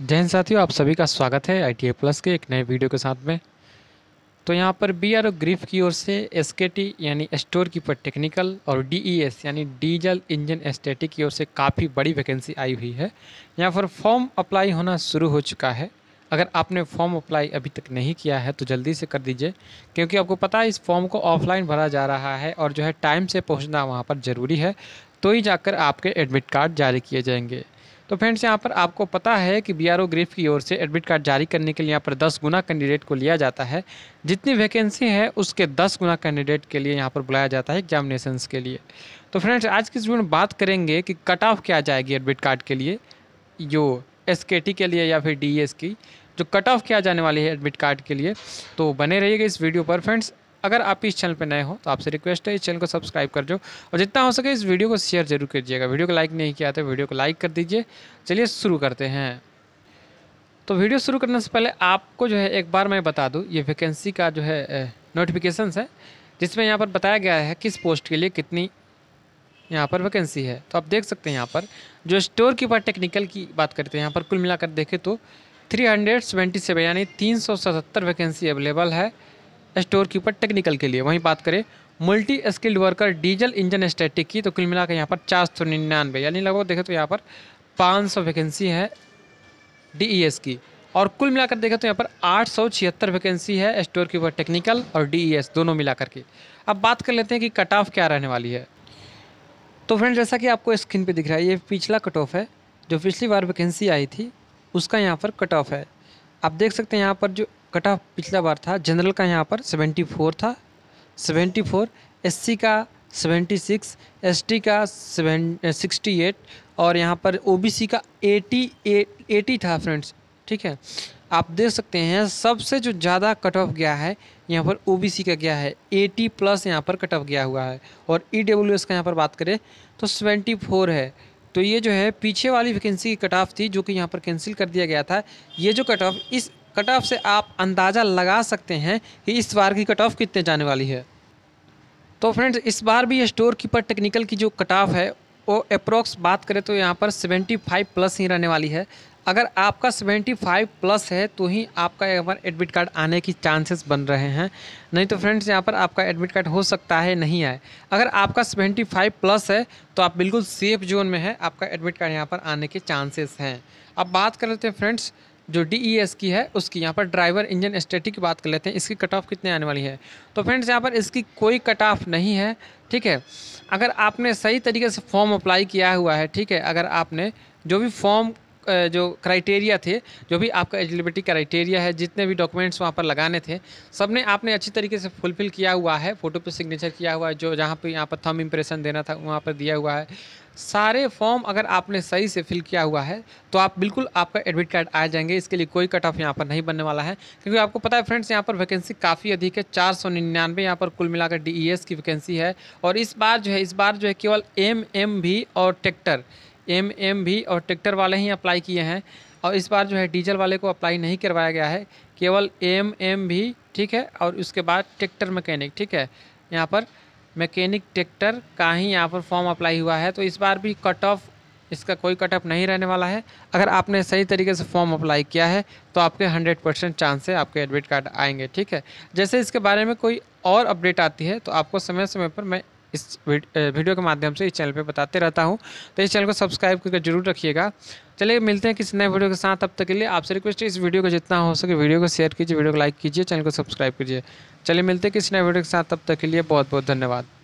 जैन साथियों आप सभी का स्वागत है आई टी प्लस के एक नए वीडियो के साथ में तो यहाँ पर बी आर ओ ग्रीफ की ओर से एस के टी यानी स्टोर कीपर टेक्निकल और डी ई एस यानी डीजल इंजन एस्टेटिक की ओर से काफ़ी बड़ी वैकेंसी आई हुई है यहाँ पर फॉर्म अप्लाई होना शुरू हो चुका है अगर आपने फॉर्म अप्लाई अभी तक नहीं किया है तो जल्दी से कर दीजिए क्योंकि आपको पता है इस फॉर्म को ऑफलाइन भरा जा रहा है और जो है टाइम से पहुँचना वहाँ पर ज़रूरी है तो ही जाकर आपके एडमिट कार्ड जारी किए जाएंगे तो फ्रेंड्स यहाँ पर आपको पता है कि बी आर ग्रीफ की ओर से एडमिट कार्ड जारी करने के लिए यहाँ पर दस गुना कैंडिडेट को लिया जाता है जितनी वैकेंसी है उसके दस गुना कैंडिडेट के लिए यहाँ पर बुलाया जाता है एग्जामिनेशंस के लिए तो फ्रेंड्स आज की इस वीडियो में बात करेंगे कि कट ऑफ क्या जाएगी एडमिट कार्ड के लिए जो एस के लिए या फिर डी की जो कट ऑफ किया जाने वाली है एडमिट कार्ड के लिए तो बने रहिएगा इस वीडियो पर फ्रेंड्स अगर आप इस चैनल पर नए हो तो आपसे रिक्वेस्ट है इस चैनल को सब्सक्राइब कर दो और जितना हो सके इस वीडियो को शेयर जरूर कीजिएगा वीडियो को लाइक नहीं किया तो वीडियो को लाइक कर दीजिए चलिए शुरू करते हैं तो वीडियो शुरू करने से पहले आपको जो है एक बार मैं बता दूँ ये वैकेंसी का जो है नोटिफिकेशन है जिसमें यहाँ पर बताया गया है किस पोस्ट के लिए कितनी यहाँ पर वैकेंसी है तो आप देख सकते हैं यहाँ पर जो स्टोर कीपर टेक्निकल की बात करते हैं यहाँ पर कुल मिलाकर देखें तो थ्री हंड्रेड सेवेंटी सेवन यानी तीन सौ सतहत्तर वैकेंसी अवेलेबल है स्टोर कीपर टेक्निकल के लिए वहीं बात करें multi skilled worker diesel engine static की तो कुल मिलाकर यहाँ पर चार सौ निन्यानवे यानी लगभग देखें तो यहाँ पर पाँच सौ वैकेंसी है एस e की और कुल मिलाकर देखें तो यहाँ पर आठ सौ छिहत्तर वैकेंसी है स्टोर कीपर टेक्निकल और डीईएस e दोनों मिलाकर करके अब बात कर लेते हैं कि कट ऑफ क्या रहने वाली है तो फ्रेंड जैसा कि आपको स्क्रीन पर दिख रहा है ये पिछला कट ऑफ है जो पिछली बार वैकेंसी आई थी उसका यहाँ पर कट ऑफ है आप देख सकते हैं यहाँ पर जो कट ऑफ पिछला बार था जनरल का यहाँ पर 74 था 74 एससी का 76 एसटी का सेवन सिक्सटी एट और यहाँ पर ओबीसी का एट 80 था फ्रेंड्स ठीक है आप देख सकते हैं सबसे जो ज़्यादा कट ऑफ गया है यहाँ पर ओबीसी का गया है 80 प्लस यहाँ पर कट ऑफ गया हुआ है और ई e का यहाँ पर बात करें तो फोर है तो ये जो है पीछे वाली वैकेंसी की कट ऑफ थी जो कि यहाँ पर कैंसिल कर दिया गया था ये जो कट ऑफ इस कट ऑफ से आप अंदाज़ा लगा सकते हैं कि इस बार की कट ऑफ कितने जाने वाली है तो फ्रेंड्स इस बार भी स्टोर कीपर टेक्निकल की जो कट ऑफ है वो अप्रोक्स बात करें तो यहाँ पर 75 प्लस ही रहने वाली है अगर आपका 75 प्लस है तो ही आपका यहाँ पर एडमिट कार्ड आने की चांसेस बन रहे हैं नहीं तो फ्रेंड्स यहाँ पर आपका एडमिट कार्ड हो सकता है नहीं आए अगर आपका 75 प्लस है तो आप बिल्कुल सेफ जोन में है आपका एडमिट कार्ड यहाँ पर आने के चांसेस हैं अब बात कर लेते हैं फ्रेंड्स जो डी e की है उसकी यहाँ पर ड्राइवर इंजन स्टेटिक की बात कर लेते हैं इसकी कट ऑफ कितने आने वाली है तो फ्रेंड्स यहाँ पर इसकी कोई कट ऑफ नहीं है ठीक है अगर आपने सही तरीके से फॉर्म अप्लाई किया हुआ है ठीक है अगर आपने जो भी फॉर्म जो क्राइटेरिया थे जो भी आपका एलिजिबिलिटी क्राइटेरिया है जितने भी डॉक्यूमेंट्स वहाँ पर लगाने थे सब ने आपने अच्छी तरीके से फुलफिल किया हुआ है फ़ोटो पे सिग्नेचर किया हुआ है जो जहाँ पे यहाँ पर थम इम्प्रेशन देना था वहाँ पर दिया हुआ है सारे फॉर्म अगर आपने सही से फिल किया हुआ है तो आप बिल्कुल आपका एडमिट कार्ड आ जाएंगे इसके लिए कोई कट ऑफ यहाँ पर नहीं बनने वाला है क्योंकि आपको पता है फ्रेंड्स यहाँ पर वैकेंसी काफ़ी अधिक है चार सौ निन्यानवे यहाँ पर कुल मिलाकर डी e की वैकेंसी है और इस बार जो है इस बार जो है केवल एम एम भी और ट्रैक्टर एम एम भी और ट्रैक्टर वाले ही अप्लाई किए हैं और इस बार जो है डीजल वाले को अप्लाई नहीं करवाया गया है केवल एम एम भी ठीक है और उसके बाद ट्रैक्टर मैकेनिक ठीक है यहाँ पर मैकेनिक ट्रैक्टर का ही यहाँ पर फॉर्म अप्लाई हुआ है तो इस बार भी कट ऑफ इसका कोई कट ऑफ नहीं रहने वाला है अगर आपने सही तरीके से फॉर्म अप्लाई किया है तो आपके 100 परसेंट चांस है आपके एडमिट कार्ड आएंगे ठीक है जैसे इसके बारे में कोई और अपडेट आती है तो आपको समय समय पर मैं इस वीडियो के माध्यम से इस चैनल पे बताते रहता हूँ तो इस चैनल को सब्सक्राइब करके जरूर रखिएगा चलिए मिलते हैं किसी नए वीडियो के साथ अब तक के लिए आपसे रिक्वेस्ट है इस वीडियो को जितना हो सके वीडियो को शेयर कीजिए वीडियो को लाइक कीजिए चैनल को सब्सक्राइब कीजिए चलिए मिलते हैं किसी नए वीडियो के साथ तब तक के लिए बहुत बहुत धन्यवाद